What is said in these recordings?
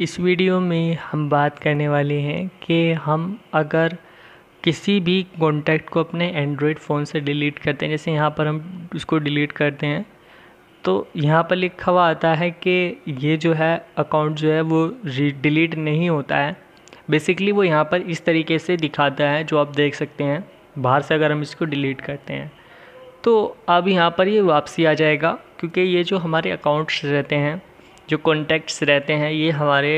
इस वीडियो में हम बात करने वाले हैं कि हम अगर किसी भी कॉन्टैक्ट को अपने एंड्रॉयड फ़ोन से डिलीट करते हैं जैसे यहाँ पर हम उसको डिलीट करते हैं तो यहाँ पर लिखा हुआ आता है कि ये जो है अकाउंट जो है वो डिलीट नहीं होता है बेसिकली वो यहाँ पर इस तरीके से दिखाता है जो आप देख सकते हैं बाहर से अगर हम इसको डिलीट करते हैं तो अब यहाँ पर ये वापसी आ जाएगा क्योंकि ये जो हमारे अकाउंट्स रहते हैं जो कॉन्टैक्ट्स रहते हैं ये हमारे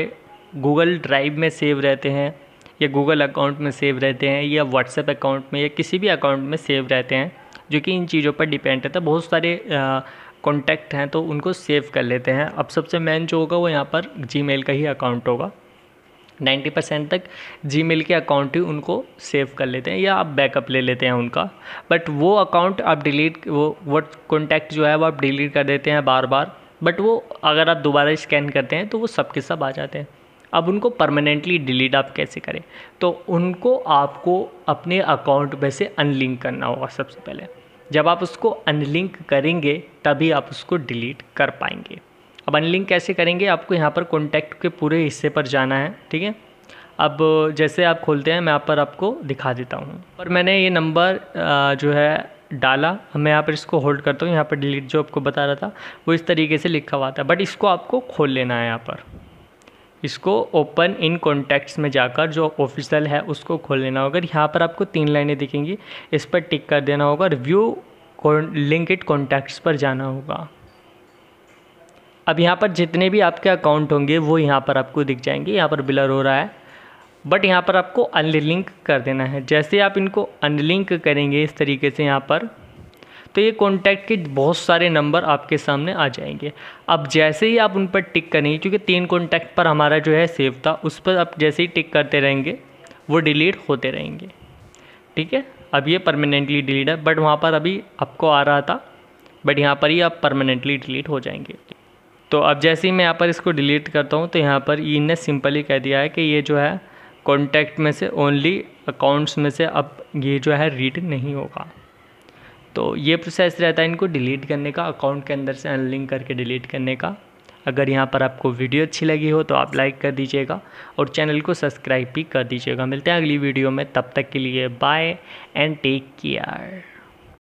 गूगल ड्राइव में सेव रहते हैं या गूगल अकाउंट में सेव रहते हैं या व्हाट्सएप अकाउंट में या किसी भी अकाउंट में सेव रहते हैं जो कि इन चीज़ों पर डिपेंड रहता है बहुत सारे कॉन्टैक्ट हैं तो उनको सेव कर लेते हैं अब सबसे मेन जो होगा वो यहाँ पर जी का ही अकाउंट होगा 90 परसेंट तक जी के अकाउंट ही उनको सेव कर लेते हैं या आप बैकअप ले लेते हैं उनका बट वो अकाउंट आप डिलीट वो वो कॉन्टैक्ट जो है वो आप डिलीट कर देते हैं बार बार बट वो अगर आप दोबारा स्कैन करते हैं तो वो सब के सब आ जाते हैं अब उनको परमानेंटली डिलीट आप कैसे करें तो उनको आपको अपने अकाउंट में से अनलिंक करना होगा सबसे पहले जब आप उसको अनलिंक करेंगे तभी आप उसको डिलीट कर पाएंगे अब अनलिंक कैसे करेंगे आपको यहाँ पर कॉन्टैक्ट के पूरे हिस्से पर जाना है ठीक है अब जैसे आप खोलते हैं मैं यहाँ आप पर आपको दिखा देता हूँ पर मैंने ये नंबर जो है डाला मैं यहाँ पर इसको होल्ड करता हूँ यहाँ पर डिलीट जो आपको बता रहा था वो इस तरीके से लिखा हुआ था बट इसको आपको खोल लेना है यहाँ पर इसको ओपन इन कॉन्टैक्ट्स में जाकर जो ऑफिशियल है उसको खोल लेना होगा यहाँ पर आपको तीन लाइनें दिखेंगी इस पर टिक कर देना होगा रिव्यू लिंक इट कॉन्टैक्ट्स पर जाना होगा अब यहाँ पर जितने भी आपके अकाउंट होंगे वो यहाँ पर आपको दिख जाएंगे यहाँ पर बिलर हो रहा है बट यहाँ पर आपको अनलिंक कर देना है जैसे आप इनको अनलिंक करेंगे इस तरीके से यहाँ पर तो ये कॉन्टैक्ट के बहुत सारे नंबर आपके सामने आ जाएंगे अब जैसे ही आप उन पर टिक करेंगे क्योंकि तीन कॉन्टैक्ट पर हमारा जो है सेव था उस पर आप जैसे ही टिक करते रहेंगे वो डिलीट होते रहेंगे ठीक है अब ये परमानेंटली डिलीट है बट वहाँ पर अभी आपको आ रहा था बट यहाँ पर ही आप परमानेंटली डिलीट हो जाएंगे तो अब जैसे ही मैं यहाँ पर इसको डिलीट करता हूँ तो यहाँ पर इनने e सिंपली कह दिया है कि ये जो है कॉन्टैक्ट में से ओनली अकाउंट्स में से अब ये जो है रीड नहीं होगा तो ये प्रोसेस रहता है इनको डिलीट करने का अकाउंट के अंदर से अनलिंक करके डिलीट करने का अगर यहाँ पर आपको वीडियो अच्छी लगी हो तो आप लाइक कर दीजिएगा और चैनल को सब्सक्राइब भी कर दीजिएगा मिलते हैं अगली वीडियो में तब तक के लिए बाय एंड टेक केयर